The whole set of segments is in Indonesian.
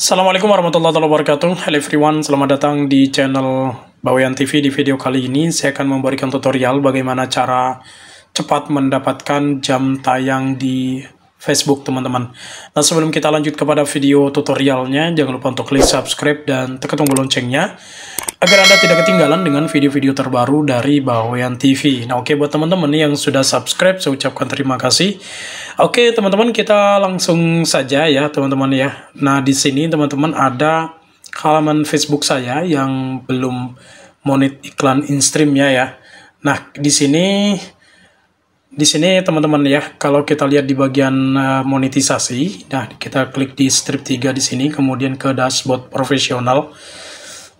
Assalamualaikum warahmatullahi wabarakatuh Hello everyone, selamat datang di channel Bawean TV Di video kali ini saya akan memberikan tutorial bagaimana cara cepat mendapatkan jam tayang di Facebook teman-teman Nah sebelum kita lanjut kepada video tutorialnya Jangan lupa untuk klik subscribe dan tekan tombol loncengnya agar Anda tidak ketinggalan dengan video-video terbaru dari Bawean TV. Nah, oke okay, buat teman-teman yang sudah subscribe, saya ucapkan terima kasih. Oke, okay, teman-teman, kita langsung saja ya, teman-teman ya. Nah, di sini teman-teman ada halaman Facebook saya yang belum monet iklan instreamnya ya. Nah, di sini di sini teman-teman ya, kalau kita lihat di bagian eh, monetisasi, nah kita klik di strip 3 di sini, kemudian ke dashboard profesional.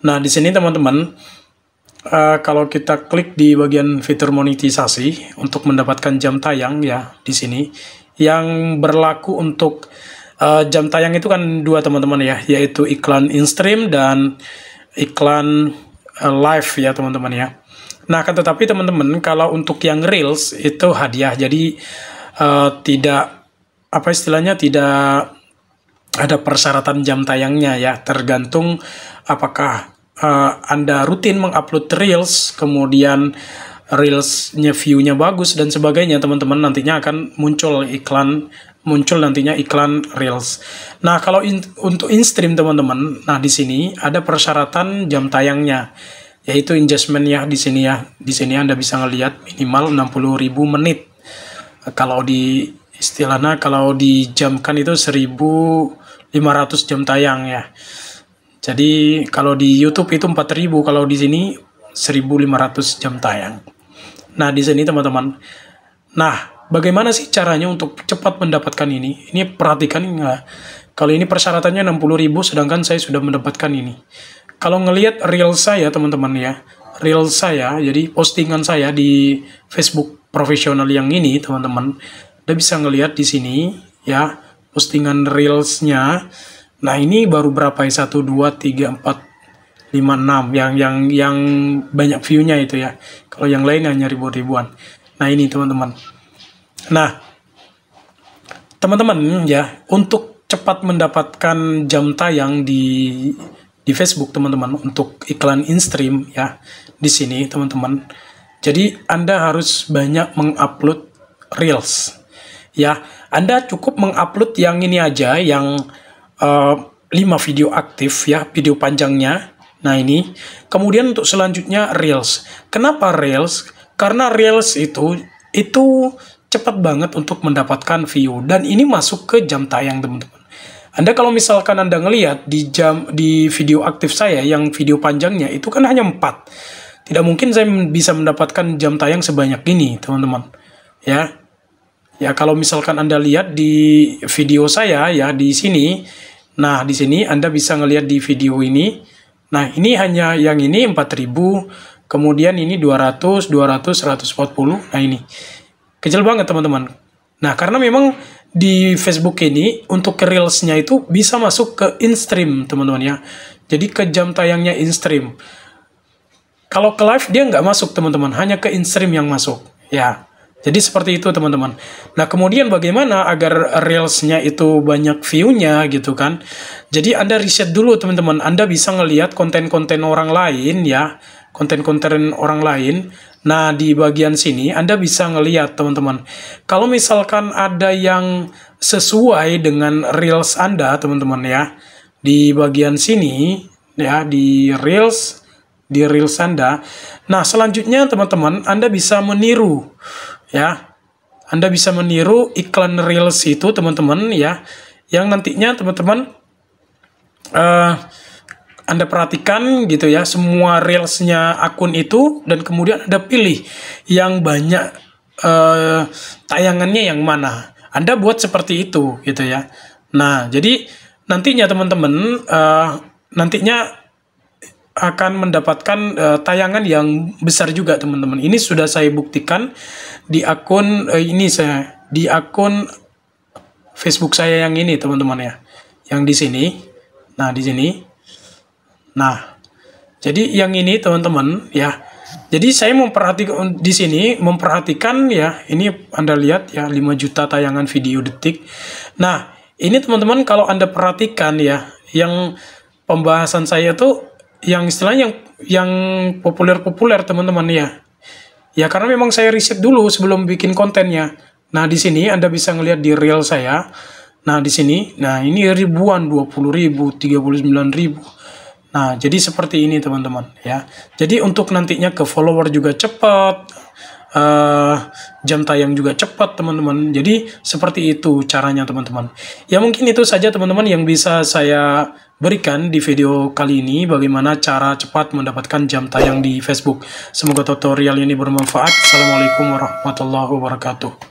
Nah, di sini teman-teman, uh, kalau kita klik di bagian fitur monetisasi untuk mendapatkan jam tayang ya di sini yang berlaku untuk uh, jam tayang itu kan dua teman-teman ya, yaitu iklan in-stream dan iklan uh, live ya teman-teman ya. Nah, kan tetapi teman-teman kalau untuk yang reels itu hadiah. Jadi uh, tidak apa istilahnya tidak ada persyaratan jam tayangnya ya, tergantung apakah uh, Anda rutin mengupload reels, kemudian reelsnya view-nya bagus dan sebagainya, teman-teman nantinya akan muncul iklan muncul nantinya iklan reels. Nah, kalau in, untuk in-stream teman-teman, nah di sini ada persyaratan jam tayangnya yaitu adjustment ya di sini ya. Di sini Anda bisa ngelihat minimal 60.000 menit. Kalau di istilahnya kalau dijamkan itu 1000 500 jam tayang ya. Jadi kalau di YouTube itu 4000, kalau di sini 1500 jam tayang. Nah, di sini teman-teman. Nah, bagaimana sih caranya untuk cepat mendapatkan ini? Ini perhatikan enggak? Ya. Kalau ini persyaratannya 60.000 sedangkan saya sudah mendapatkan ini. Kalau ngelihat reel saya teman-teman ya, reel saya, jadi postingan saya di Facebook profesional yang ini teman-teman, udah bisa ngelihat di sini ya postingan reelsnya nah ini baru berapa ya satu dua tiga empat lima enam yang yang yang banyak viewnya itu ya kalau yang lain hanya ribuan-ribuan nah ini teman-teman nah teman-teman ya untuk cepat mendapatkan jam tayang di di Facebook teman-teman untuk iklan instream ya di sini teman-teman jadi Anda harus banyak mengupload reels ya anda cukup mengupload yang ini aja, yang uh, eh, 5 video aktif ya, video panjangnya. Nah ini, kemudian untuk selanjutnya Reels. Kenapa Reels? Karena Reels itu, itu cepat banget untuk mendapatkan view. Dan ini masuk ke jam tayang teman-teman. Anda kalau misalkan Anda ngelihat di jam di video aktif saya yang video panjangnya itu kan hanya 4. Tidak mungkin saya bisa mendapatkan jam tayang sebanyak ini, teman-teman. Ya, Ya, kalau misalkan Anda lihat di video saya ya di sini. Nah, di sini Anda bisa ngelihat di video ini. Nah, ini hanya yang ini 4000, kemudian ini 200, 200, 140. Nah, ini. Kecil banget, teman-teman. Nah, karena memang di Facebook ini untuk ke reels itu bisa masuk ke in-stream, teman-teman ya. Jadi ke jam tayangnya in-stream. Kalau ke live dia nggak masuk, teman-teman. Hanya ke in-stream yang masuk. Ya, jadi seperti itu teman-teman. Nah kemudian bagaimana agar reelsnya itu banyak view-nya gitu kan. Jadi Anda riset dulu teman-teman. Anda bisa ngelihat konten-konten orang lain ya. Konten-konten orang lain. Nah di bagian sini Anda bisa ngelihat teman-teman. Kalau misalkan ada yang sesuai dengan reels Anda teman-teman ya. Di bagian sini ya di reels di reels Anda. Nah selanjutnya teman-teman Anda bisa meniru ya. Anda bisa meniru iklan Reels itu teman-teman ya, yang nantinya teman-teman uh, anda perhatikan gitu ya semua reelsnya akun itu dan kemudian anda pilih yang banyak uh, tayangannya yang mana anda buat seperti itu gitu ya nah jadi nantinya teman-teman uh, nantinya akan mendapatkan uh, tayangan yang besar juga teman-teman. Ini sudah saya buktikan di akun uh, ini saya di akun Facebook saya yang ini teman-teman ya. Yang di sini. Nah, di sini. Nah, jadi yang ini teman-teman ya. Jadi saya memperhatikan di sini memperhatikan ya, ini Anda lihat ya 5 juta tayangan video detik. Nah, ini teman-teman kalau Anda perhatikan ya, yang pembahasan saya tuh yang istilahnya yang yang populer-populer teman-teman ya. Ya karena memang saya riset dulu sebelum bikin kontennya. Nah, di sini Anda bisa ngelihat di reel saya. Nah, di sini, nah ini ribuan, dua puluh ribu, tiga puluh sembilan ribu. Nah, jadi seperti ini teman-teman ya. Jadi untuk nantinya ke follower juga cepat, uh, jam tayang juga cepat teman-teman. Jadi seperti itu caranya teman-teman. Ya mungkin itu saja teman-teman yang bisa saya Berikan di video kali ini bagaimana cara cepat mendapatkan jam tayang di Facebook. Semoga tutorial ini bermanfaat. Assalamualaikum warahmatullahi wabarakatuh.